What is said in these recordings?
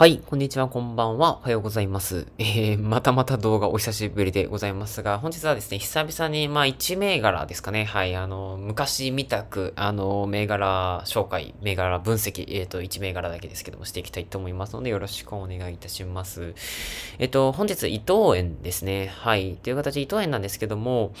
はい、こんにちは、こんばんは、おはようございます。えー、またまた動画お久しぶりでございますが、本日はですね、久々に、まあ、1銘柄ですかね、はい、あの、昔見たく、あの、銘柄紹介、銘柄分析、えっ、ー、と、1銘柄だけですけども、していきたいと思いますので、よろしくお願いいたします。えっ、ー、と、本日、伊藤園ですね、はい、という形で伊藤園なんですけども、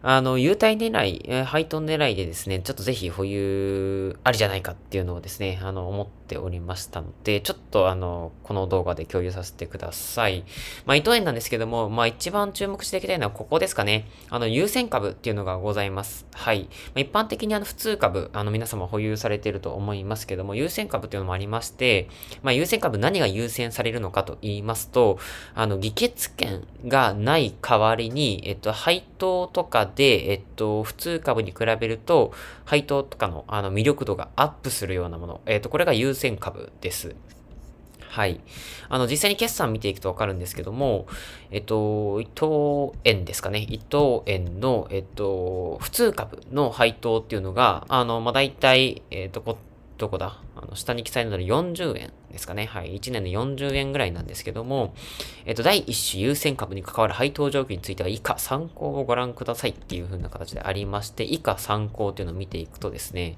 あの、優待狙い、えー、配当狙いでですね、ちょっとぜひ保有ありじゃないかっていうのをですね、あの、思っておりましたので、ちょっとあの、この動画で共有させてください。まあ、伊藤園なんですけども、まあ、一番注目していきたいのはここですかね。あの、優先株っていうのがございます。はい。まあ、一般的にあの、普通株、あの、皆様保有されていると思いますけども、優先株っていうのもありまして、まあ、優先株何が優先されるのかと言いますと、あの、議決権がない代わりに、えっと、配当とかで、えっと、普通株に比べると、配当とかの、あの、魅力度がアップするようなもの、えっと、これが優先株です。はい。あの、実際に決算見ていくとわかるんですけども、えっと、伊藤園ですかね。伊藤園の、えっと、普通株の配当っていうのが、あの、まあ、大体、えっと、どこだあの、下に記載の通る40円ですかね。はい。1年で40円ぐらいなんですけども、えっ、と、第1種優先株に関わる配当状況については以下参考をご覧くださいっていう風な形でありまして、以下参考というのを見ていくとですね、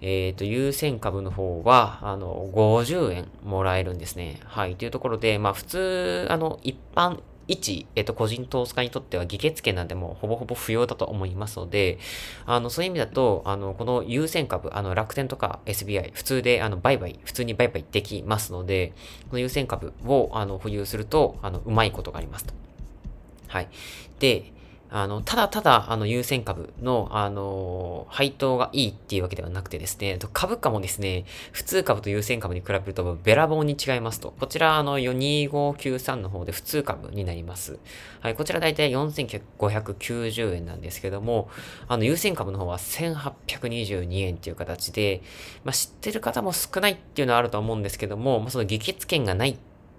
えっ、と、優先株の方は、あの、50円もらえるんですね。はい。というところで、まあ、普通、あの、一般一、えっ、と、個人投資家にとっては議決権なんてもうほぼほぼ不要だと思いますので、あの、そういう意味だと、あの、この優先株、あの、楽天とか SBI、普通で、あの、売買、普通に売買できますので、この優先株を、あの、保有すると、あの、うまいことがありますと。はい。で、あの、ただただ、あの、優先株の、あの、配当がいいっていうわけではなくてですね、株価もですね、普通株と優先株に比べると、べらぼうに違いますと。こちら、あの、42593の方で普通株になります。はい、こちらだいたい4590円なんですけども、あの、優先株の方は1822円っていう形で、まあ、知ってる方も少ないっていうのはあると思うんですけども、まあ、その議決権がないっ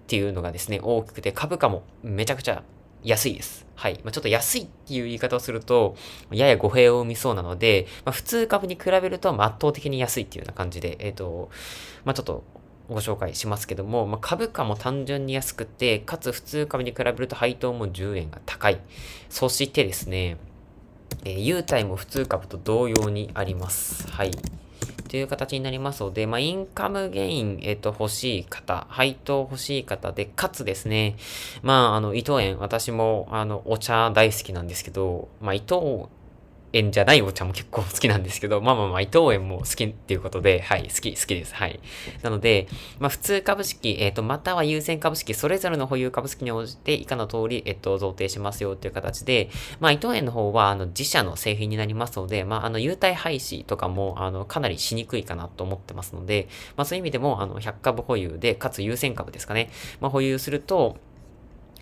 ていうのがですね、大きくて、株価もめちゃくちゃ安いです。はい。まあ、ちょっと安いっていう言い方をすると、やや語弊を生みそうなので、まあ、普通株に比べると圧倒的に安いっていうような感じで、えっ、ー、と、まあ、ちょっとご紹介しますけども、まあ、株価も単純に安くて、かつ普通株に比べると配当も10円が高い。そしてですね、えー、優待も普通株と同様にあります。はい。という形になりますので、まあ、インカムゲイン、えっ、と、欲しい方、配当欲しい方で、かつですね、まあ、あの、伊藤園、私も、あの、お茶大好きなんですけど、まあ、伊藤園じゃないお茶も結構好きなんですけど、まあまあまあ、伊藤園も好きっていうことで、はい、好き、好きです。はい。なので、まあ普通株式、えっ、ー、と、または優先株式、それぞれの保有株式に応じて以下の通り、えっ、ー、と、贈呈しますよっていう形で、まあ伊藤園の方は、あの、自社の製品になりますので、まああの、優待廃止とかも、あの、かなりしにくいかなと思ってますので、まあそういう意味でも、あの、100株保有で、かつ優先株ですかね、まあ保有すると、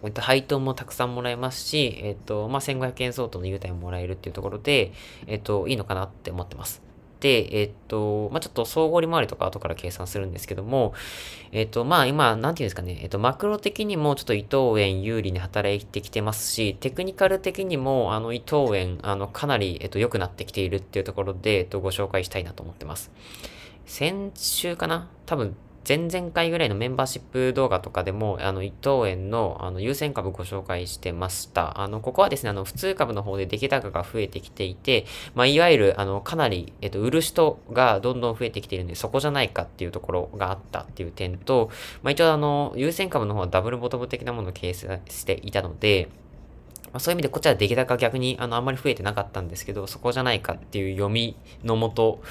えっと、配当もたくさんもらえますし、えっと、まあ、1500円相当の優待ももらえるっていうところで、えっと、いいのかなって思ってます。で、えっと、まあ、ちょっと総合利回りとか後から計算するんですけども、えっと、まあ、今、なんていうんですかね、えっと、マクロ的にもちょっと伊藤園有利に働いてきてますし、テクニカル的にも、あの、伊藤園、あの、かなり、えっと、良くなってきているっていうところで、えっと、ご紹介したいなと思ってます。先週かな多分、前々回ぐらいのメンバーシップ動画とかでも、あの、伊藤園の、あの、優先株ご紹介してました。あの、ここはですね、あの、普通株の方で出来高が増えてきていて、まあ、いわゆる、あの、かなり、えっと、売る人がどんどん増えてきているんで、そこじゃないかっていうところがあったっていう点と、まあ、一応、あの、優先株の方はダブルボトム的なものを形成していたので、まあ、そういう意味でこっちは出来高逆にあのあんまり増えてなかったんですけど、そこじゃないかっていう読みのもと、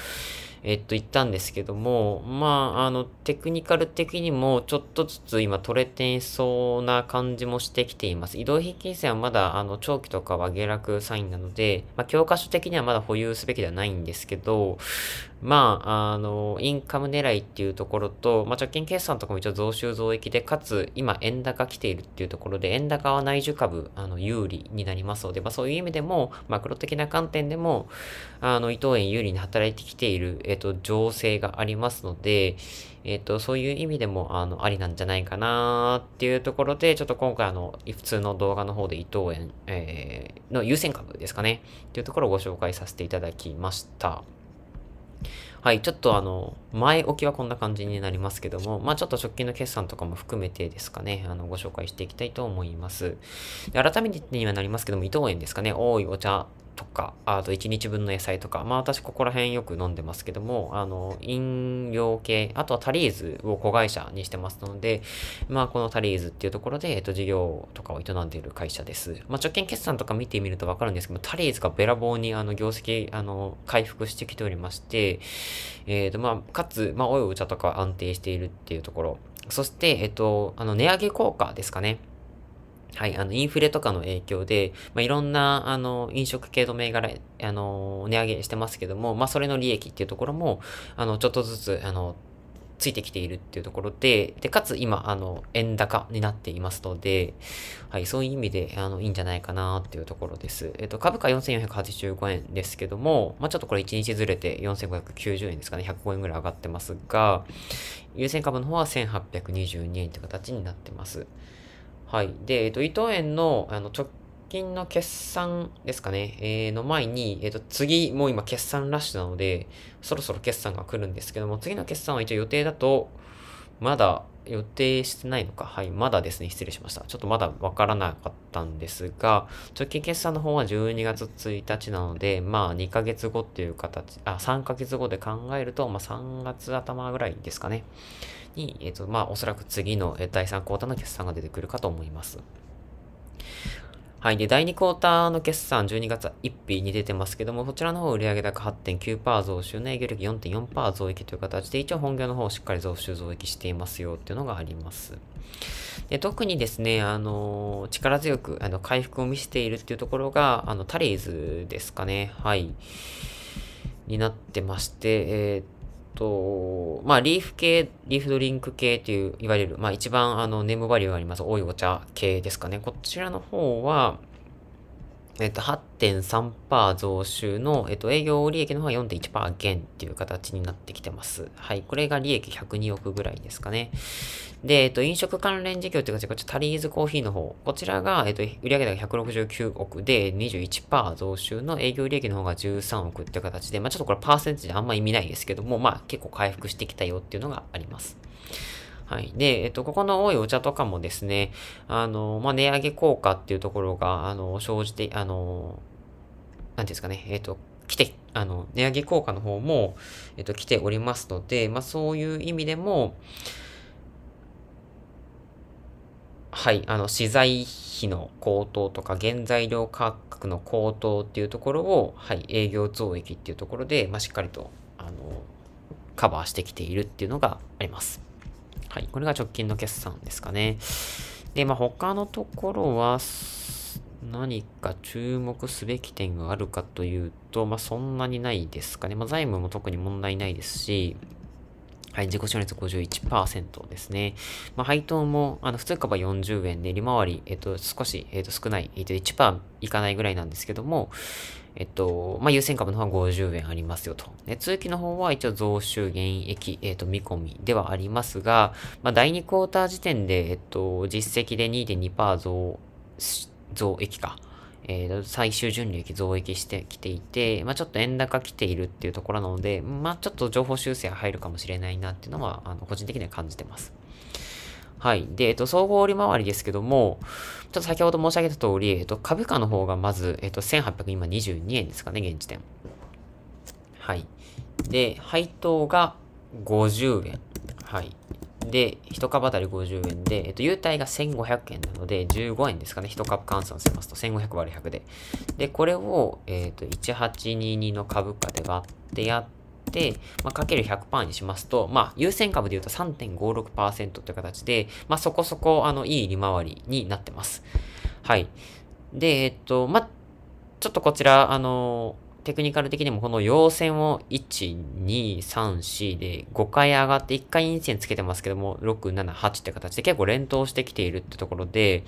えっと、言ったんですけども、まあ、あの、テクニカル的にも、ちょっとずつ今取れていそうな感じもしてきています。移動平均線はまだ、あの、長期とかは下落サインなので、まあ、教科書的にはまだ保有すべきではないんですけど、まあ、あの、インカム狙いっていうところと、まあ、貯金決算とかも一応増収増益で、かつ、今、円高来ているっていうところで、円高は内需株、あの、有利になりますので、まあ、そういう意味でも、マクロ的な観点でも、あの、伊藤園有利に働いてきている、えっ、と、情勢がありますので、えっ、と、そういう意味でも、あの、ありなんじゃないかなっていうところで、ちょっと今回あの、普通の動画の方で伊藤園、えー、の優先株ですかね、っていうところをご紹介させていただきました。はい、ちょっとあの、前置きはこんな感じになりますけども、まあちょっと直近の決算とかも含めてですかね、あの、ご紹介していきたいと思います。改めてにはなりますけども、伊藤園ですかね、多いお茶とか、あと1日分の野菜とか、まあ私ここら辺よく飲んでますけども、あの、飲料系、あとはタリーズを子会社にしてますので、まあこのタリーズっていうところで、えっと、事業とかを営んでいる会社です。まあ直近決算とか見てみるとわかるんですけど、タリーズがべらぼうにあの業績、あの、回復してきておりまして、えっ、ー、と、まあ、かつ、まあ、おいお茶とか安定しているっていうところ、そして、えっと、あの、値上げ効果ですかね。はい、あの、インフレとかの影響で、まあ、いろんな、あの、飲食系の銘柄、あの、値上げしてますけども、まあ、それの利益っていうところも、あの、ちょっとずつ、あの、ついてきているっていうところで、で、かつ今、あの、円高になっていますので、はい、そういう意味で、あの、いいんじゃないかなっていうところです。えっと、株価4485円ですけども、まあ、ちょっとこれ1日ずれて4590円ですかね、105円ぐらい上がってますが、優先株の方は1822円という形になってます。はい。で、えっと、伊藤園のあの直近の決算ですかね、えー、の前に、えっと、次、もう今決算ラッシュなので、そろそろ決算が来るんですけども、次の決算は一応予定だと、まだ予定してないのか。はい。まだですね。失礼しました。ちょっとまだわからなかったんですが、直近決算の方は12月1日なので、まあ2ヶ月後っていう形、あ、3ヶ月後で考えると、まあ3月頭ぐらいですかね。に、えっ、と、まあ、おそらく次の第3クォーターの決算が出てくるかと思います。はい。で、第2クォーターの決算、12月1日に出てますけども、そちらの方、売上高8.9%増収、ね、営業力4.4%増益という形で、一応本業の方、しっかり増収増益していますよっていうのがあります。で、特にですね、あの、力強く、あの、回復を見せているっていうところが、あの、タレーズですかね。はい。になってまして、えー、と、まあ、リーフ系、リーフドリンク系っていう、いわゆる、まあ、一番、あの、ネームバリューがあります、多いお茶系ですかね。こちらの方は、えっと、8.3%増収の、えっと、営業利益の方は4.1%減っていう形になってきてます。はい。これが利益102億ぐらいですかね。で、えっと、飲食関連事業っていうか、こっちタリーズコーヒーの方。こちらが、えっと、売上高169億で21%増収の営業利益の方が13億っていう形で、まあちょっとこれパーセンテージあんま意味ないですけども、まあ結構回復してきたよっていうのがあります。はい。で、えっと、ここの多いお茶とかもですね、あの、まあ、値上げ効果っていうところが、あの、生じて、あの、なんですかね、えっと、来て、あの、値上げ効果の方も、えっと、来ておりますので、まあ、そういう意味でも、はい、あの、資材費の高騰とか、原材料価格の高騰っていうところを、はい、営業増益っていうところで、まあ、しっかりと、あの、カバーしてきているっていうのがあります。はい。これが直近の決算ですかね。で、まあ、他のところは、何か注目すべき点があるかというと、まあ、そんなにないですかね。まあ、財務も特に問題ないですし、はい、自己承本率51%ですね。まあ、配当も、あの、普通株は40円で、利回り、えっと、少し、えっと、少ない、えっと、1%いかないぐらいなんですけども、えっと、まあ、優先株の方は50円ありますよと。で、通期の方は一応増収減益、えっと、見込みではありますが、まあ、第2クォーター時点で、えっと、実績で2.2%増、増益か。えー、最終純利益増益してきていて、まあ、ちょっと円高来ているっていうところなので、まあ、ちょっと情報修正入るかもしれないなっていうのは、あの個人的には感じてます。はい。で、えっと、総合利回りですけども、ちょっと先ほど申し上げた通り、えっと、株価の方がまず、えっと、1822円ですかね、現時点。はい。で、配当が50円。はい。で、1株当たり50円で、えっと、優待が1500円なので、15円ですかね、1株換算しますと、1500割100で。で、これを、えっと、1822の株価で割ってやって、、まあ、かける100%にしますと、まあ、優先株で言うと3.56%という形で、まあ、そこそこ、あの、いい利回りになってます。はい。で、えっと、まあ、ちょっとこちら、あの、テクニカル的にもこの陽線を1、2、3、4で5回上がって1回陰線つけてますけども、6、7、8って形で結構連投してきているってところで、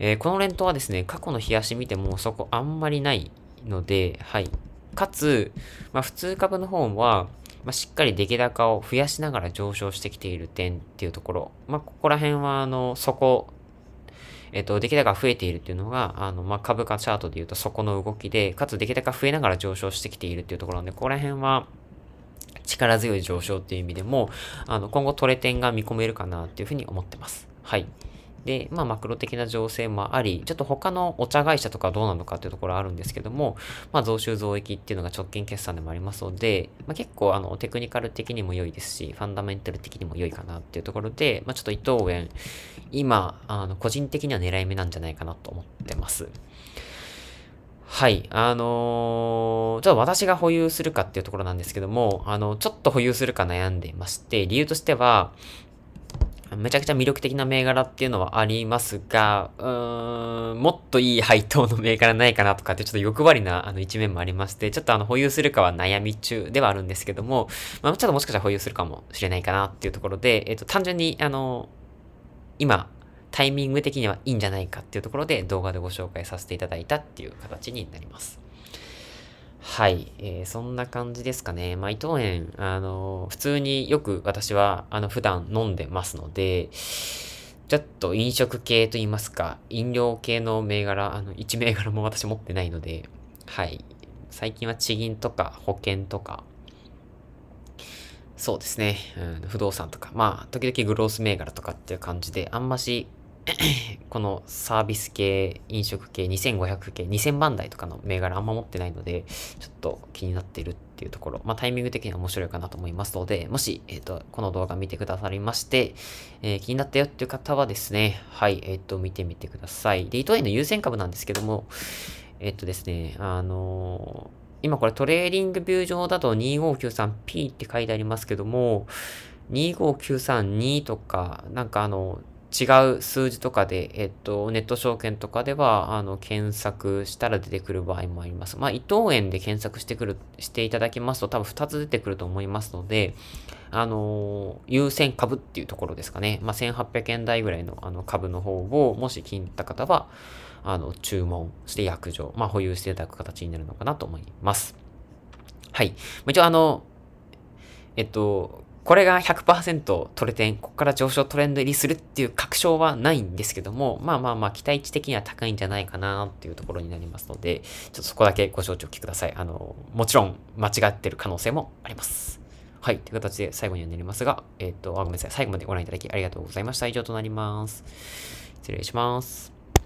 えー、この連投はですね、過去の冷やし見てもそこあんまりないので、はい。かつ、まあ、普通株の方は、まあ、しっかり出来高を増やしながら上昇してきている点っていうところ、まあ、ここら辺は、あの、そこ、えっと、出来高が増えているっていうのが、あの、まあ、株価チャートでいうとそこの動きで、かつ出来高増えながら上昇してきているっていうところなんで、ここら辺は、力強い上昇っていう意味でも、あの、今後トレ点が見込めるかなっていうふうに思ってます。はい。で、まあ、マクロ的な情勢もあり、ちょっと他のお茶会社とかどうなのかっていうところあるんですけども、まあ、増収増益っていうのが直近決算でもありますので、まあ、結構、あの、テクニカル的にも良いですし、ファンダメンタル的にも良いかなっていうところで、まあ、ちょっと伊藤園、今、あの、個人的には狙い目なんじゃないかなと思ってます。はい。あのー、じゃあ私が保有するかっていうところなんですけども、あの、ちょっと保有するか悩んでまして、理由としては、めちゃくちゃ魅力的な銘柄っていうのはありますが、うーん、もっといい配当の銘柄ないかなとかってちょっと欲張りなあの一面もありまして、ちょっとあの保有するかは悩み中ではあるんですけども、まあ、ちょっともしかしたら保有するかもしれないかなっていうところで、えっ、と、単純にあの、今、タイミング的にはいいんじゃないかっていうところで動画でご紹介させていただいたっていう形になります。はい、えー、そんな感じですかね。まあ、伊藤園、あのー、普通によく私は、あの、普段飲んでますので、ちょっと飲食系と言いますか、飲料系の銘柄、あの、1銘柄も私持ってないので、はい。最近は地銀とか保険とか、そうですね、うん、不動産とか、まあ、時々グロース銘柄とかっていう感じで、あんまし このサービス系、飲食系、2500系、2000番台とかの銘柄あんま持ってないので、ちょっと気になっているっていうところ、まあ、タイミング的には面白いかなと思いますので、もし、えっ、ー、と、この動画見てくださりまして、えー、気になったよっていう方はですね、はい、えっ、ー、と、見てみてください。で、伊藤園の優先株なんですけども、えっ、とですね、あの今これトレーディングビュー上だと 2593P って書いてありますけども、25932とか、なんかあの、違う数字とかで、えっと、ネット証券とかでは、あの、検索したら出てくる場合もあります。まあ、伊藤園で検索してくる、していただきますと、多分2つ出てくると思いますので、あの優先株っていうところですかね。まあ、1800円台ぐらいのあの株の方を、もし気に入った方は、あの、注文して約定、まあ、保有していただく形になるのかなと思います。はい。一応、あの、えっと、これが100%トレテン、ここから上昇トレンド入りするっていう確証はないんですけども、まあまあまあ期待値的には高いんじゃないかなっていうところになりますので、ちょっとそこだけご承知おきください。あの、もちろん間違ってる可能性もあります。はい。という形で最後にはなりますが、えっ、ー、とあ、ごめんなさい。最後までご覧いただきありがとうございました。以上となります。失礼します。